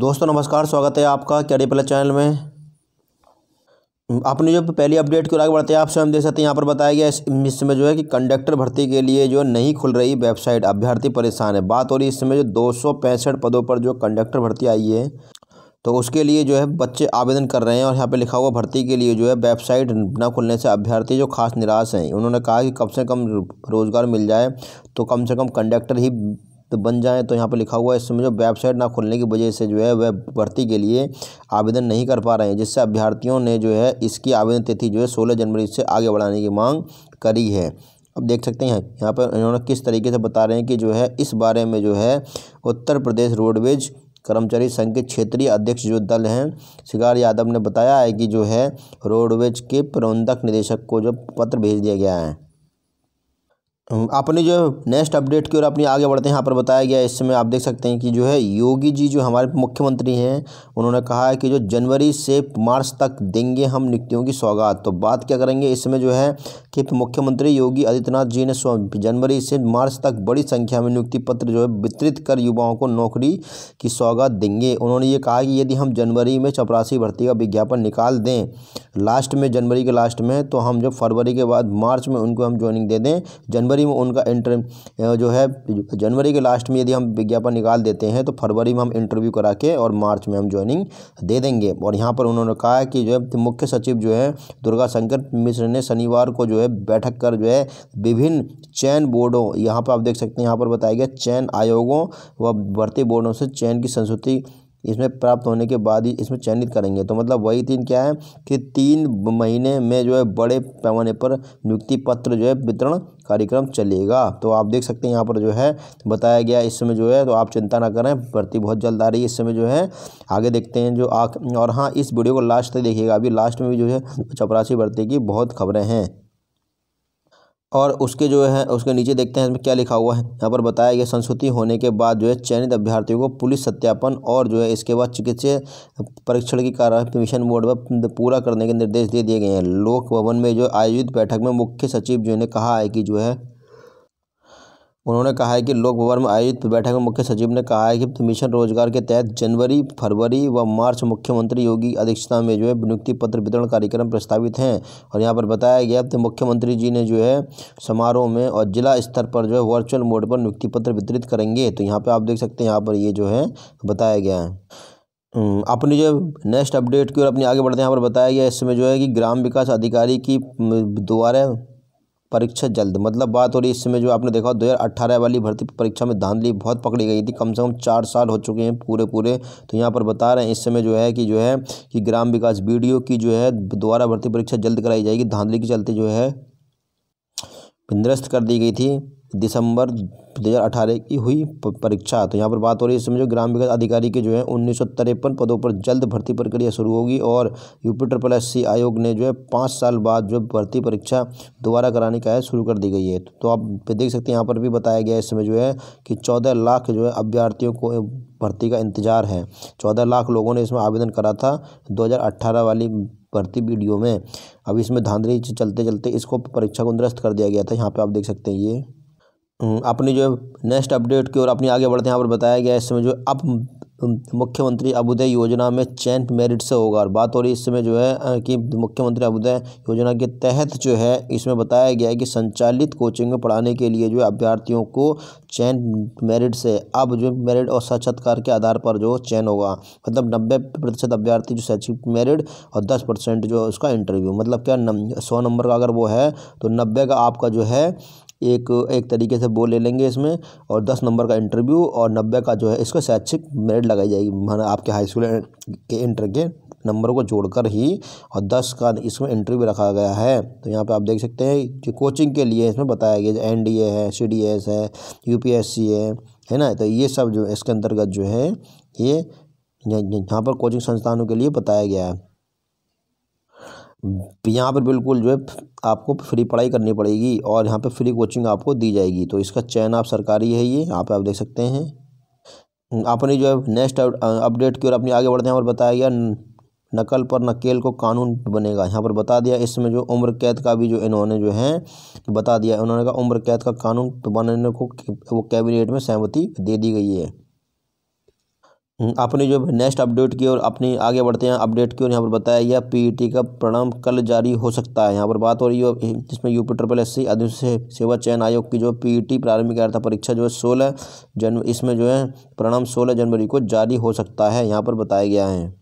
दोस्तों नमस्कार स्वागत है आपका क्या प्लस चैनल में अपनी जो पहली अपडेट की आगे बढ़ते हैं आप स्वयं देख सकते हैं यहाँ पर बताया गया इस इसमें जो है कि कंडक्टर भर्ती के लिए जो नहीं खुल रही वेबसाइट अभ्यर्थी परेशान है बात हो रही है इस समय जो दो पदों पर जो कंडक्टर भर्ती आई है तो उसके लिए जो है बच्चे आवेदन कर रहे हैं और यहाँ पे लिखा हुआ भर्ती के लिए जो है वेबसाइट न खुलने से अभ्यर्थी जो खास निराश हैं उन्होंने कहा कि कम से कम रोज़गार मिल जाए तो कम से कम कंडक्टर ही तो बन जाएँ तो यहाँ पर लिखा हुआ है इसमें जो वेबसाइट ना खुलने की वजह से जो है वह भर्ती के लिए आवेदन नहीं कर पा रहे हैं जिससे अभ्यर्थियों ने जो है इसकी आवेदन तिथि जो है सोलह जनवरी से आगे बढ़ाने की मांग करी है अब देख सकते हैं यहाँ पर इन्होंने किस तरीके से बता रहे हैं कि जो है इस बारे में जो है उत्तर प्रदेश रोडवेज कर्मचारी संघ के क्षेत्रीय अध्यक्ष जो दल हैं शिकार यादव ने बताया है कि जो है रोडवेज के प्रबंधक निदेशक को जो पत्र भेज दिया गया है अपने हम्म, जो नेक्स्ट अपडेट की ओर अपनी आगे बढ़ते हैं यहाँ पर बताया गया है इस समय आप देख सकते हैं कि जो है योगी जी जो हमारे मुख्यमंत्री हैं उन्होंने कहा है कि जो जनवरी से मार्च तक देंगे हम नियुक्तियों की सौगात तो बात क्या करेंगे इसमें जो है कि मुख्यमंत्री योगी आदित्यनाथ जी ने जनवरी से मार्च तक बड़ी संख्या में नियुक्ति पत्र जो है वितरित कर युवाओं को नौकरी की सौगात देंगे उन्होंने ये कहा कि यदि हम जनवरी में चपरासी भर्ती का विज्ञापन निकाल दें लास्ट में जनवरी के लास्ट में तो हम जो फरवरी के बाद मार्च में उनको हम ज्वाइनिंग दे दें जनवरी जनवरी में उनका इंटर जो है जनवरी के लास्ट में यदि हम विज्ञापन निकाल देते हैं तो फरवरी में हम इंटरव्यू करा के और मार्च में हम ज्वाइनिंग दे देंगे और यहाँ पर उन्होंने कहा कि जो है मुख्य सचिव जो है दुर्गा शंकर मिश्र ने शनिवार को जो है बैठक कर जो है विभिन्न चयन बोर्डों यहाँ पर आप देख सकते हैं यहाँ पर बताया गया चयन आयोगों व भर्ती बोर्डों से चयन की संस्तुति इसमें प्राप्त होने के बाद ही इसमें चयनित करेंगे तो मतलब वही तीन क्या है कि तीन महीने में जो है बड़े पैमाने पर नियुक्ति पत्र जो है वितरण कार्यक्रम चलेगा तो आप देख सकते हैं यहाँ पर जो है बताया गया इस समय जो है तो आप चिंता ना करें भर्ती बहुत जल्द आ रही है इस समय जो है आगे देखते हैं जो आख और हाँ इस वीडियो को लास्ट तक देखिएगा अभी लास्ट में भी जो है चपरासी भर्ती की बहुत खबरें हैं और उसके जो है उसके नीचे देखते हैं इसमें क्या लिखा हुआ है यहाँ पर बताया गया संस्कृति होने के बाद जो है चयनित अभ्यर्थियों को पुलिस सत्यापन और जो है इसके बाद चिकित्सा परीक्षण की कार्रवाई मिशन बोर्ड पर पूरा करने के निर्देश दे दिए गए हैं लोक भवन में जो आयोजित बैठक में मुख्य सचिव जो ने कहा है कि जो है उन्होंने कहा है कि लोकभवन में आयोजित बैठक में मुख्य सचिव ने कहा है कि मिशन रोजगार के तहत जनवरी फरवरी व मार्च मुख्यमंत्री योगी अध्यक्षता में जो है नियुक्ति पत्र वितरण कार्यक्रम प्रस्तावित हैं और यहाँ पर बताया गया तो मुख्यमंत्री जी ने जो है समारोह में और जिला स्तर पर जो है वर्चुअल मोड पर नियुक्ति पत्र वितरित करेंगे तो यहाँ पर आप देख सकते हैं यहाँ पर ये जो है बताया गया है अपनी जो नेक्स्ट अपडेट की ओर अपनी आगे बढ़ते हैं यहाँ पर बताया गया इसमें जो है कि ग्राम विकास अधिकारी की द्वारा परीक्षा जल्द मतलब बात हो रही है इस समय जो आपने देखा दो हज़ार अट्ठारह वाली भर्ती परीक्षा में धांधली बहुत पकड़ी गई थी कम से कम चार साल हो चुके हैं पूरे पूरे तो यहाँ पर बता रहे हैं इस समय जो है कि जो है कि ग्राम विकास बी की जो है द्वारा भर्ती परीक्षा जल्द कराई जाएगी धांधली के चलते जो है निरस्त कर दी गई थी दिसंबर 2018 की हुई परीक्षा तो यहाँ पर बात हो रही है इसमें जो ग्राम विकास अधिकारी के जो है उन्नीस पदों पर जल्द भर्ती प्रक्रिया शुरू होगी और यूपी ट्रिपल एस सी आयोग ने जो है पाँच साल बाद जो भर्ती परीक्षा दोबारा कराने का है शुरू कर दी गई है तो आप देख सकते हैं यहाँ पर भी बताया गया है इसमें जो है कि चौदह लाख जो है अभ्यर्थियों को भर्ती का इंतजार है चौदह लाख लोगों ने इसमें आवेदन करा था दो वाली भर्ती वीडियो में अब इसमें धांधली चलते चलते इसको परीक्षा को निरस्त कर दिया गया था यहाँ पर आप देख सकते हैं ये हम्म, अपनी जो है नेक्स्ट अपडेट की ओर अपनी आगे बढ़ते हैं यहाँ पर बताया गया है इसमें जो अब मुख्यमंत्री अभुदय योजना में चैन मेरिट से होगा और बात हो रही है इसमें जो है कि मुख्यमंत्री अभुदय योजना के तहत जो है इसमें बताया गया है कि संचालित कोचिंग में पढ़ाने के लिए जो है अभ्यर्थियों को चैन मेरिट से अब जो मेरिट और साक्षात्कार के आधार पर जो चैन होगा मतलब नब्बे प्रतिशत अभ्यर्थी जो शैक्षिक मेरिट और दस परसेंट जो उसका इंटरव्यू मतलब क्या सौ नंबर का अगर वो है तो नब्बे का आपका जो है एक एक तरीके से बोल ले लेंगे इसमें और दस नंबर का इंटरव्यू और नब्बे का जो है इसको शैक्षिक मेरिट लगाई जाएगी माना आपके हाई स्कूल के इंटर के नंबरों को जोड़कर ही और दस का इसमें इंटरव्यू रखा गया है तो यहाँ पे आप देख सकते हैं कि कोचिंग के लिए इसमें बताया गया डी ए है सी है यू है है ना तो ये सब जो इसके अंतर्गत जो है ये यहाँ पर कोचिंग संस्थानों के लिए बताया गया है यहाँ पर बिल्कुल जो है आपको फ्री पढ़ाई करनी पड़ेगी और यहाँ पे फ्री कोचिंग आपको दी जाएगी तो इसका चयन आप सरकारी है ये यहाँ पे आप देख सकते हैं अपनी जो है नेक्स्ट अपडेट की ओर अपनी आगे बढ़ते हैं और बताया गया नकल पर नकेल को कानून बनेगा यहाँ पर बता दिया इसमें जो उम्र कैद का भी जो इन्होंने जो है बता दिया उन्होंने कहा उम्र कैद का कानून बनने को वो कैबिनेट में सहमति दे दी गई है हम्म। आपने जो नेक्स्ट अपडेट की और अपनी आगे बढ़ते हैं अपडेट की और यहाँ पर बताया गया पी e का परिणाम कल जारी हो सकता है यहाँ पर बात हो रही है जिसमें यूपी ट्रिपल एस सी सेवा चयन आयोग की जो पीईटी e प्रारंभिक अर्थ परीक्षा जो है सोलह जनवरी इसमें जो है परिणाम सोलह जनवरी को जारी हो सकता है यहाँ पर बताया गया है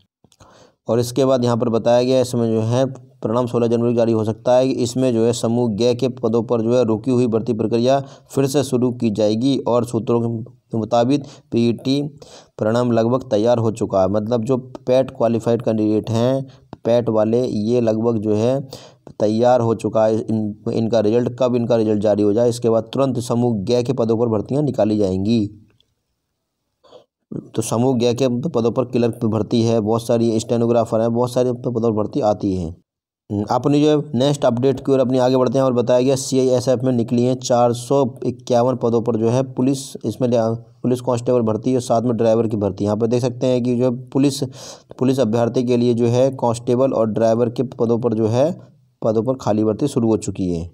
और इसके बाद यहाँ पर बताया गया इसमें जो है परिणाम सोलह जनवरी जारी हो सकता है इसमें जो है समूह गय के पदों पर जो है रुकी हुई भर्ती प्रक्रिया फिर से शुरू की जाएगी और सूत्रों के मुताबिक पीटी e परिणाम लगभग तैयार हो चुका है मतलब जो पैट क्वालिफाइड कैंडिडेट हैं पैट e वाले ये लगभग जो है तैयार हो चुका है इन, इनका रिजल्ट कब इनका रिजल्ट जारी हो जाए इसके बाद तुरंत समूह गय के पदों पर भर्तियाँ निकाली जाएंगी तो समूह गय के पदों पर क्लर्क भर्ती है बहुत सारी स्टेनोग्राफर हैं बहुत सारे पदों पर भर्ती आती है अपनी जो है नेक्स्ट अपडेट की ओर अपनी आगे बढ़ते हैं और बताया गया सी आई एस एफ में निकली हैं चार सौ इक्यावन पदों पर जो है पुलिस इसमें पुलिस कांस्टेबल भर्ती और साथ में ड्राइवर की भर्ती यहाँ पर देख सकते हैं कि जो पुलिस पुलिस अभ्यर्थी के लिए जो है कांस्टेबल और ड्राइवर के पदों पर जो है पदों पर खाली भर्ती शुरू हो चुकी है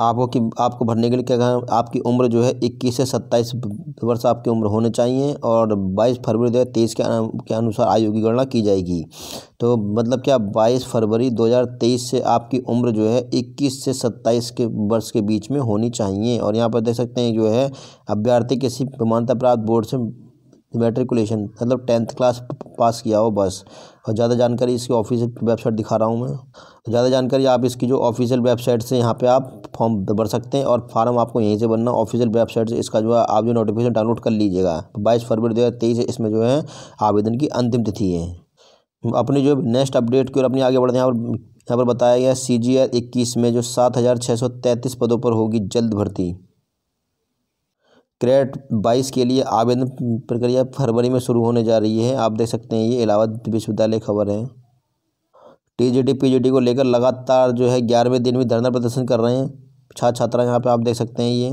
आपको कि आपको भरने के लिए क्या कहा आपकी उम्र जो है इक्कीस से सत्ताईस वर्ष आपकी उम्र होने चाहिए और बाईस फरवरी दो हज़ार तेईस के के अनुसार आयु की गणना की जाएगी तो मतलब क्या बाईस फरवरी दो हज़ार तेईस से आपकी उम्र जो है इक्कीस से सत्ताईस के वर्ष के बीच में होनी चाहिए और यहाँ पर देख सकते हैं जो है अभ्यर्थी किसी मान्यता प्राप्त बोर्ड से मेट्रिकुलेशन मतलब टेंथ क्लास पास किया हो बस और ज़्यादा जानकारी इसकी ऑफिशियल वेबसाइट दिखा रहा हूँ मैं ज़्यादा जानकारी आप इसकी जो ऑफिशियल वेबसाइट से यहाँ पे आप फॉर्म भर सकते हैं और फार्म आपको यहीं से भरना ऑफिशियल वेबसाइट से इसका जो है आप जो नोटिफिकेशन डाउनलोड कर लीजिएगा बाईस फरवरी दो हज़ार तेईस इसमें जो है आवेदन की अंतिम तिथि है अपनी जो नेक्स्ट अपडेट की ओर अपनी आगे बढ़ते हैं यहाँ पर यहाँ पर बताया गया सी जी इक्कीस में जो सात हज़ार छः सौ तैंतीस पदों पर होगी जल्द भर्ती क्रेट बाईस के लिए आवेदन प्रक्रिया फरवरी में शुरू होने जा रही है आप देख सकते हैं ये इलाहाबाद विश्वविद्यालय खबर है टीजीटी पीजीटी को लेकर लगातार जो है ग्यारहवें दिन भी धरना प्रदर्शन कर रहे हैं छात्र छात्रा यहाँ पर आप देख सकते हैं ये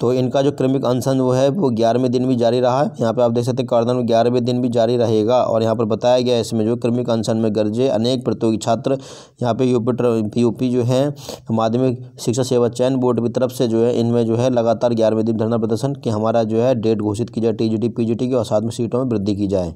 तो इनका जो क्रमिक अनशन वो है वो ग्यारहवें दिन भी जारी रहा है यहाँ पे आप देख सकते हैं कार्दन में ग्यारहवें दिन भी जारी रहेगा और यहाँ पर बताया गया है इसमें जो क्रमिक अनशन में गर्जे अनेक प्रतियोगी छात्र यहाँ पे यूपी यूपी जो है माध्यमिक शिक्षा सेवा चयन बोर्ड की तरफ से जो है इनमें जो है लगातार ग्यारहवें दिन धरना प्रदर्शन की हमारा जो है डेट घोषित की जाए टी जी की और साथ में सीटों में वृद्धि की जाए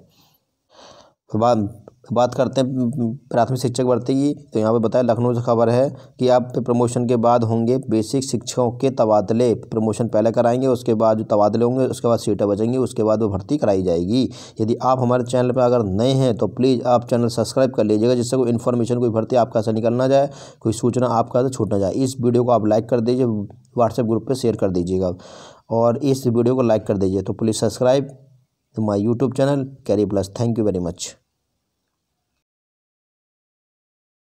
बात करते हैं प्राथमिक शिक्षक भर्ती की तो यहाँ पे बताया लखनऊ से खबर है कि आप प्रमोशन के बाद होंगे बेसिक शिक्षकों के तबादले प्रमोशन पहले कराएंगे उसके बाद जो तबादले होंगे उसके बाद सीटें बचेंगी उसके बाद वो भर्ती कराई जाएगी यदि आप हमारे चैनल पर अगर नए हैं तो प्लीज़ आप चैनल सब्सक्राइब कर लीजिएगा जिससे कोई इन्फॉर्मेशन कोई भर्ती आपका से निकल ना जाए कोई सूचना आपका से छूट ना जाए इस वीडियो को आप लाइक कर दीजिए व्हाट्सएप ग्रुप पर शेयर कर दीजिएगा और इस वीडियो को लाइक कर दीजिए तो please subscribe my YouTube channel carry plus thank you very much